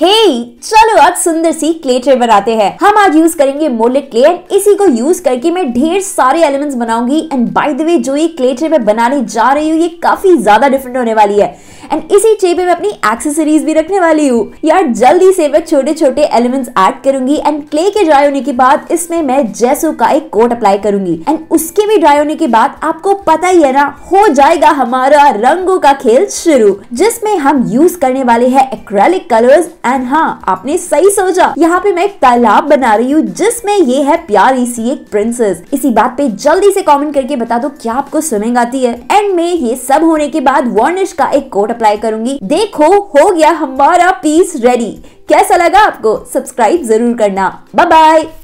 हे hey, चलो आज सुंदर सी क्ले ट्रे बनाते हैं हम आज यूज करेंगे मोलिक क्ले एंड इसी को यूज करके मैं ढेर सारे एलिमेंट्स बनाऊंगी एंड बाय द वे जो ये क्ले ट्रे में बनाने जा रही हूँ ये काफी ज्यादा डिफरेंट होने वाली है एंड इसी चेपे में अपनी एक्सेसरीज भी रखने वाली हूँ यार जल्दी से मैं छोटे छोटे एलिमेंट्स ऐड करूंगी एंड क्ले के ड्राई होने के बाद इसमें मैं जैसो का एक कोट अप्लाई करूंगी एंड उसके भी ड्राई होने के बाद आपको पता ही है ना हो जाएगा हमारा रंगों का खेल शुरू जिसमें हम यूज करने वाले हैं एक्रेलिक कलर्स एंड हाँ आपने सही सोचा यहाँ पे मैं एक तालाब बना रही हूँ जिसमें ये है प्यारी सी एक प्रिंसेस इसी बात पे जल्दी से कमेंट करके बता दो क्या आपको स्विमिंग आती है एंड में ये सब होने के बाद वार्निश का एक कोट अप्लाई करूंगी देखो हो गया हमारा पीस रेडी कैसा लगा आपको सब्सक्राइब जरूर करना बाय बाय